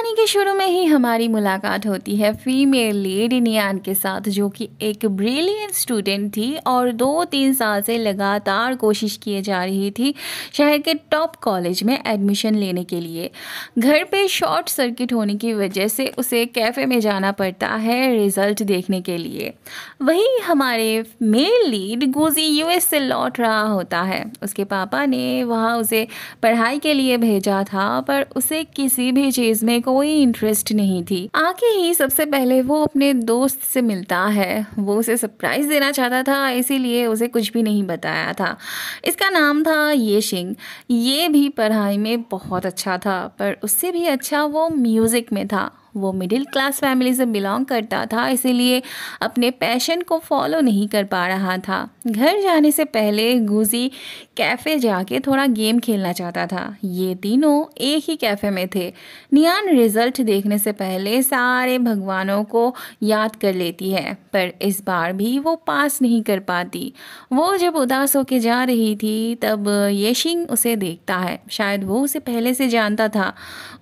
कहानी के शुरू में ही हमारी मुलाकात होती है फीमेल लीड नियान के साथ जो कि एक ब्रिलियंट स्टूडेंट थी और दो तीन साल से लगातार कोशिश किए जा रही थी शहर के टॉप कॉलेज में एडमिशन लेने के लिए घर पे शॉर्ट सर्किट होने की वजह से उसे कैफ़े में जाना पड़ता है रिज़ल्ट देखने के लिए वहीं हमारे मेल लीड गोजी यू से लौट रहा होता है उसके पापा ने वहाँ उसे पढ़ाई के लिए भेजा था पर उसे किसी भी चीज़ में कोई इंटरेस्ट नहीं थी आके ही सबसे पहले वो अपने दोस्त से मिलता है वो उसे सरप्राइज देना चाहता था इसीलिए उसे कुछ भी नहीं बताया था इसका नाम था ये शिंग ये भी पढ़ाई में बहुत अच्छा था पर उससे भी अच्छा वो म्यूज़िक में था वो मिडिल क्लास फैमिली से बिलोंग करता था इसीलिए अपने पैशन को फॉलो नहीं कर पा रहा था घर जाने से पहले गुजी कैफ़े जाके थोड़ा गेम खेलना चाहता था ये तीनों एक ही कैफ़े में थे नियान रिज़ल्ट देखने से पहले सारे भगवानों को याद कर लेती है पर इस बार भी वो पास नहीं कर पाती वो जब उदास होके जा रही थी तब यशिंग उसे देखता है शायद वो उसे पहले से जानता था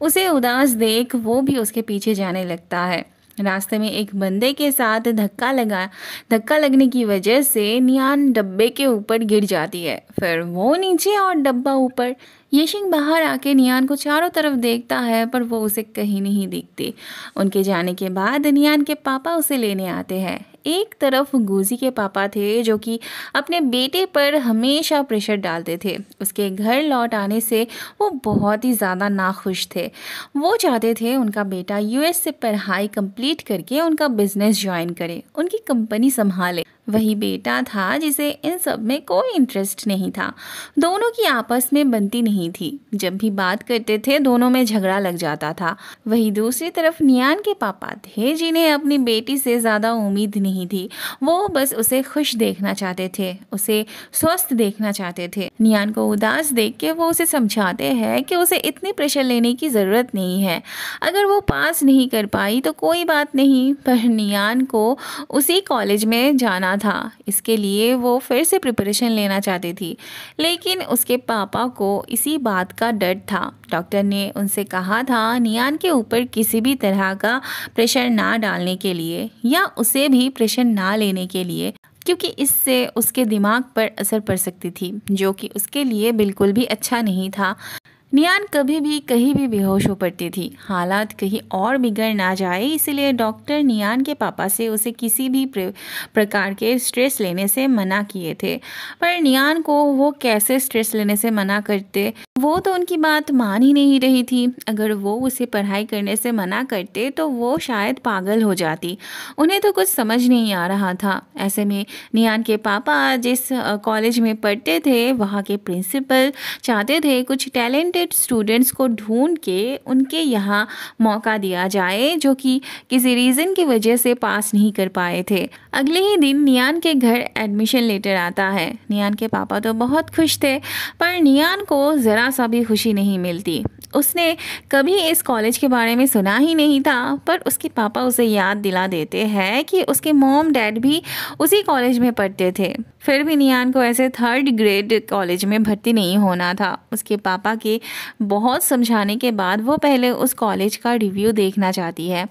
उसे उदास देख वो भी उसके पीछे पीछे जाने लगता है रास्ते में एक बंदे के साथ धक्का लगा धक्का लगने की वजह से नियान डब्बे के ऊपर गिर जाती है फिर वो नीचे और डब्बा ऊपर यशिंग बाहर आके नियान को चारों तरफ देखता है पर वो उसे कहीं नहीं दिखती उनके जाने के बाद नियान के पापा उसे लेने आते हैं एक तरफ गोजी के पापा थे जो कि अपने बेटे पर हमेशा प्रेशर डालते थे उसके घर लौट आने से वो बहुत ही ज़्यादा नाखुश थे वो चाहते थे उनका बेटा यूएस से पढ़ाई कंप्लीट करके उनका बिजनेस ज्वाइन करे उनकी कंपनी संभाले वही बेटा था जिसे इन सब में कोई इंटरेस्ट नहीं था दोनों की आपस में बनती नहीं थी जब भी बात करते थे दोनों में झगड़ा लग जाता था वही दूसरी तरफ नियान के पापा थे जिन्हें अपनी बेटी से ज़्यादा उम्मीद नहीं थी वो बस उसे खुश देखना चाहते थे उसे स्वस्थ देखना चाहते थे नियान को उदास देख के वो उसे समझाते हैं कि उसे इतनी प्रेशर लेने की ज़रूरत नहीं है अगर वो पास नहीं कर पाई तो कोई बात नहीं पर नियान को उसी कॉलेज में जाना था इसके लिए वो फिर से प्रिपरेशन लेना चाहती थी लेकिन उसके पापा को इसी बात का डर था डॉक्टर ने उनसे कहा था नियान के ऊपर किसी भी तरह का प्रेशर ना डालने के लिए या उसे भी प्रेशर ना लेने के लिए क्योंकि इससे उसके दिमाग पर असर पड़ सकती थी जो कि उसके लिए बिल्कुल भी अच्छा नहीं था नियान कभी भी कहीं भी बेहोश हो पड़ती थी हालात कहीं और बिगड़ ना जाए इसलिए डॉक्टर नियान के पापा से उसे किसी भी प्रकार के स्ट्रेस लेने से मना किए थे पर नियान को वो कैसे स्ट्रेस लेने से मना करते वो तो उनकी बात मान ही नहीं रही थी अगर वो उसे पढ़ाई करने से मना करते तो वो शायद पागल हो जाती उन्हें तो कुछ समझ नहीं आ रहा था ऐसे में नियान के पापा जिस कॉलेज में पढ़ते थे वहाँ के प्रिंसिपल चाहते थे कुछ टैलेंटेड स्टूडेंट्स को ढूंढ के उनके यहाँ मौका दिया जाए जो कि किसी रीज़न की वजह से पास नहीं कर पाए थे अगले ही दिन नियान के घर एडमिशन लेटर आता है नियान के पापा तो बहुत खुश थे पर नियान को ज़रा ज़रा सा भी खुशी नहीं मिलती उसने कभी इस कॉलेज के बारे में सुना ही नहीं था पर उसके पापा उसे याद दिला देते हैं कि उसके मॉम डैड भी उसी कॉलेज में पढ़ते थे फिर भी नियान को ऐसे थर्ड ग्रेड कॉलेज में भर्ती नहीं होना था उसके पापा के बहुत समझाने के बाद वो पहले उस कॉलेज का रिव्यू देखना चाहती है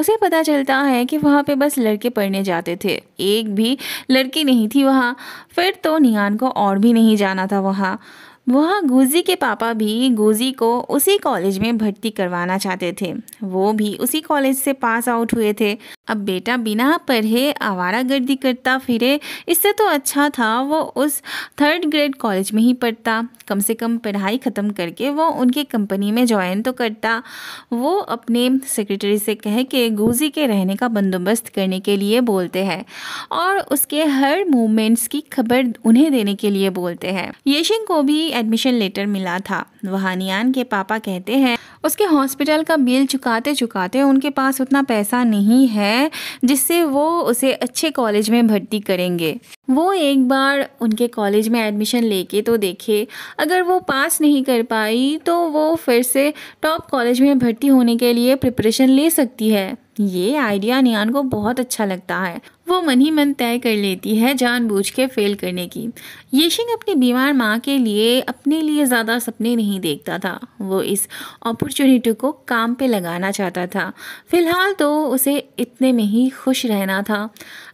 उसे पता चलता है कि वहाँ पे बस लड़के पढ़ने जाते थे एक भी लड़की नहीं थी वहाँ फिर तो नियान को और भी नहीं जाना था वहाँ वह गोज़ी के पापा भी गोज़ी को उसी कॉलेज में भर्ती करवाना चाहते थे वो भी उसी कॉलेज से पास आउट हुए थे अब बेटा बिना पढ़े आवारा गर्दी करता फिरे इससे तो अच्छा था वो उस थर्ड ग्रेड कॉलेज में ही पढ़ता कम से कम पढ़ाई ख़त्म करके वो उनके कंपनी में ज्वाइन तो करता वो अपने सेक्रेटरी से कह के गोज़ी के रहने का बंदोबस्त करने के लिए बोलते हैं और उसके हर मूवमेंट्स की खबर उन्हें देने के लिए बोलते हैं येशिंग को भी एडमिशन लेटर मिला था वहानियान के पापा कहते हैं उसके हॉस्पिटल का बिल चुकाते चुकाते उनके पास उतना पैसा नहीं है जिससे वो उसे अच्छे कॉलेज में भर्ती करेंगे वो एक बार उनके कॉलेज में एडमिशन लेके तो देखे अगर वो पास नहीं कर पाई तो वो फिर से टॉप कॉलेज में भर्ती होने के लिए प्रिपरेशन ले सकती है ये आइडिया नियान को बहुत अच्छा लगता है वो मन ही मन तय कर लेती है जानबूझ के फेल करने की यशिंग अपनी बीमार माँ के लिए अपने लिए ज़्यादा सपने नहीं देखता था वो इस अपॉर्चुनिटी को काम पे लगाना चाहता था फ़िलहाल तो उसे इतने में ही खुश रहना था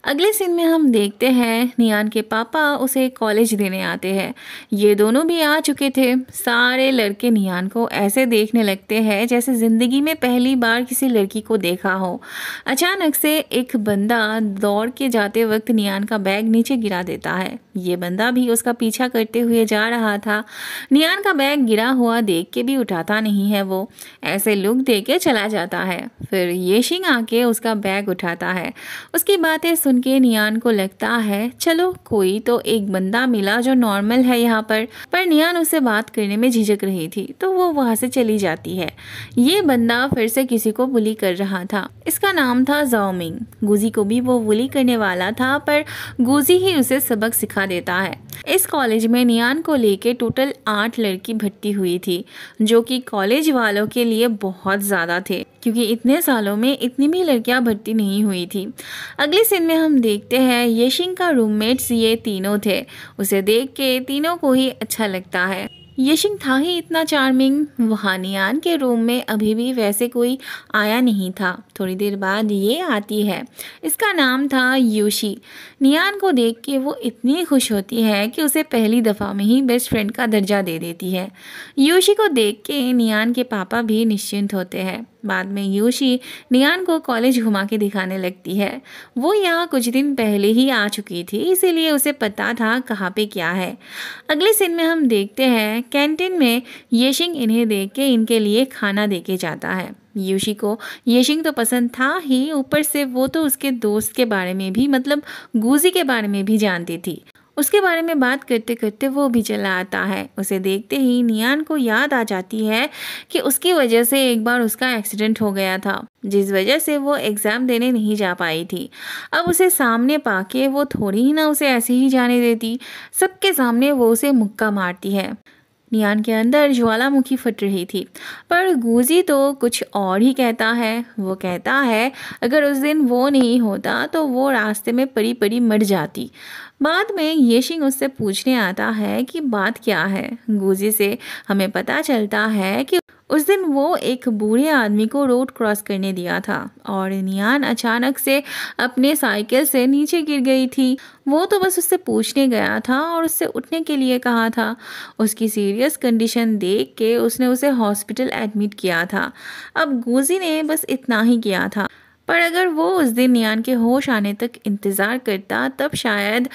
अगले सीन में हम देखते हैं नियान के पापा उसे कॉलेज देने आते हैं ये दोनों भी आ चुके थे सारे लड़के नियान को ऐसे देखने लगते हैं जैसे ज़िंदगी में पहली बार किसी लड़की को देखा हो अचानक से एक बंदा दौड़ के जाते वक्त नियान का बैग नीचे गिरा देता है ये बंदा भी उसका पीछा करते हुए जा रहा था नियान का बैग गिरा हुआ देख के भी उठाता नहीं है वो ऐसे लुक दे के चला जाता है फिर ये शिंग आके उसका बैग उठाता है उसकी बातें सुन के नियान को लगता है चलो कोई तो एक बंदा मिला जो नॉर्मल है यहाँ पर पर नियान उसे बात करने में झिझक रही थी तो वो वहाँ से चली जाती है ये बंदा फिर से किसी को बुली कर रहा था इसका नाम था जोमिंग गुजी को भी वो बुली करने वाला था पर गुजी ही उसे सबक सिखा देता है इस कॉलेज में नियान को लेके टोटल आठ लड़की भर्ती हुई थी जो कि कॉलेज वालों के लिए बहुत ज़्यादा थे क्योंकि इतने सालों में इतनी भी लड़कियां भर्ती नहीं हुई थी अगले सीन में हम देखते हैं यशिंग का रूममेट्स ये तीनों थे उसे देख के तीनों को ही अच्छा लगता है यशिंग था ही इतना चार्मिंग वहानियान के रूम में अभी भी वैसे कोई आया नहीं था थोड़ी देर बाद ये आती है इसका नाम था यूशी नियान को देख के वो इतनी खुश होती है कि उसे पहली दफ़ा में ही बेस्ट फ्रेंड का दर्जा दे देती है यूशी को देख के नियान के पापा भी निश्चिंत होते हैं बाद में योशी नियान को कॉलेज घुमा के दिखाने लगती है वो यहाँ कुछ दिन पहले ही आ चुकी थी इसीलिए उसे पता था कहाँ पे क्या है अगले सीन में हम देखते हैं कैंटीन में येशिंग इन्हें देख के इनके लिए खाना दे जाता है योशी को यशिंग तो पसंद था ही ऊपर से वो तो उसके दोस्त के बारे में भी मतलब गूजी के बारे में भी जानती थी उसके बारे में बात करते करते वो भी चला आता है उसे देखते ही नियान को याद आ जाती है कि उसकी वजह से एक बार उसका एक्सीडेंट हो गया था जिस वजह से वो एग्ज़ाम देने नहीं जा पाई थी अब उसे सामने पाके वो थोड़ी ही ना उसे ऐसे ही जाने देती सबके सामने वो उसे मुक्का मारती है नियान के अंदर ज्वालामुखी फट रही थी पर गूजी तो कुछ और ही कहता है वो कहता है अगर उस दिन वो नहीं होता तो वो रास्ते में परी परी मर जाती बाद में येशिंग उससे पूछने आता है कि बात क्या है गूजी से हमें पता चलता है कि उस दिन वो एक बूढ़े आदमी को रोड क्रॉस करने दिया था और नियान अचानक से अपने साइकिल से नीचे गिर गई थी वो तो बस उससे पूछने गया था और उससे उठने के लिए कहा था उसकी सीरियस कंडीशन देख के उसने उसे हॉस्पिटल एडमिट किया था अब गोजी ने बस इतना ही किया था पर अगर वो उस दिन नियान के होश आने तक इंतज़ार करता तब शायद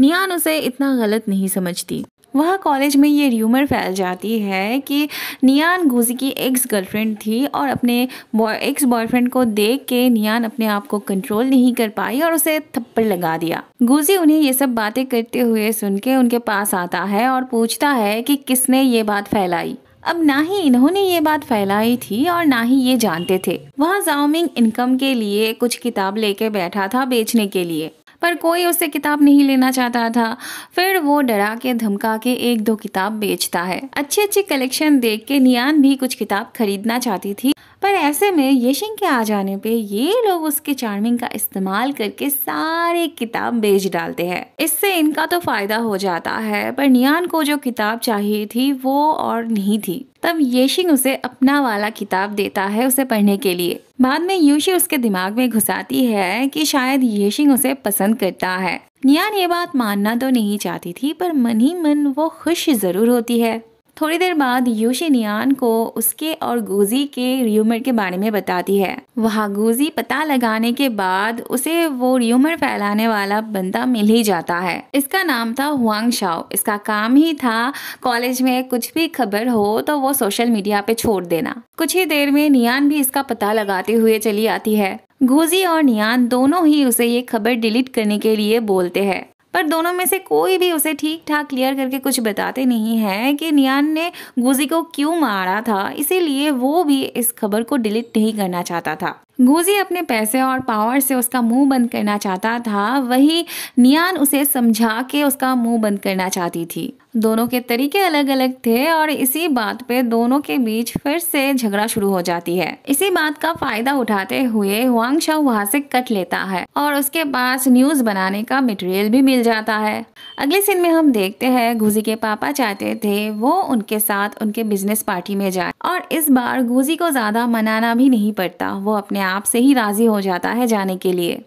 नियान उसे इतना गलत नहीं समझती वहाँ कॉलेज में ये र्यूमर फैल जाती है कि नियान गुजी की एक्स गर्लफ्रेंड थी और अपने बॉय एक्स बॉयफ्रेंड को देख के नियान अपने आप को कंट्रोल नहीं कर पाई और उसे थप्पड़ लगा दिया गुजी उन्हें ये सब बातें करते हुए सुन के उनके पास आता है और पूछता है कि किसने ये बात फैलाई अब ना ही इन्होंने ये बात फैलाई थी और ना ही ये जानते थे वहाँ जाओमिंग इनकम के लिए कुछ किताब लेके बैठा था बेचने के लिए पर कोई उससे किताब नहीं लेना चाहता था फिर वो डरा के धमका के एक दो किताब बेचता है अच्छी अच्छी कलेक्शन देख के नियान भी कुछ किताब खरीदना चाहती थी पर ऐसे में यशिंग के आ जाने पे ये लोग उसके चार्मिंग का इस्तेमाल करके सारे किताब बेच डालते हैं इससे इनका तो फायदा हो जाता है पर नियान को जो किताब चाहिए थी वो और नहीं थी तब येशिंग उसे अपना वाला किताब देता है उसे पढ़ने के लिए बाद में यूशी उसके दिमाग में घुसाती है कि शायद येशिंग उसे पसंद करता है नियान ये बात मानना तो नहीं चाहती थी पर मन ही मन वो खुश जरूर होती है थोड़ी देर बाद योशिनियान को उसके और गोजी के र्यूमर के बारे में बताती है वहाँ गोजी पता लगाने के बाद उसे वो र्यूमर फैलाने वाला बंदा मिल ही जाता है इसका नाम था हुआंग शाओ इसका काम ही था कॉलेज में कुछ भी खबर हो तो वो सोशल मीडिया पे छोड़ देना कुछ ही देर में नियान भी इसका पता लगाते हुए चली आती है गोजी और नियान दोनों ही उसे ये खबर डिलीट करने के लिए बोलते हैं पर दोनों में से कोई भी उसे ठीक ठाक क्लियर करके कुछ बताते नहीं है कि नियान ने गुजी को क्यों मारा था इसीलिए वो भी इस खबर को डिलीट नहीं करना चाहता था गुजी अपने पैसे और पावर से उसका मुंह बंद करना चाहता था वही नियान उसे समझा के उसका मुंह बंद करना चाहती थी दोनों के तरीके अलग अलग थे और इसी बात पे दोनों के बीच फिर से झगड़ा शुरू हो जाती है इसी बात का फायदा उठाते हुए हुआंग शाह वहाँ से कट लेता है और उसके पास न्यूज बनाने का मटेरियल भी मिल जाता है अगले सीन में हम देखते हैं घूजी के पापा चाहते थे वो उनके साथ उनके बिजनेस पार्टी में जाए और इस बार घूजी को ज़्यादा मनाना भी नहीं पड़ता वो अपने आप से ही राज़ी हो जाता है जाने के लिए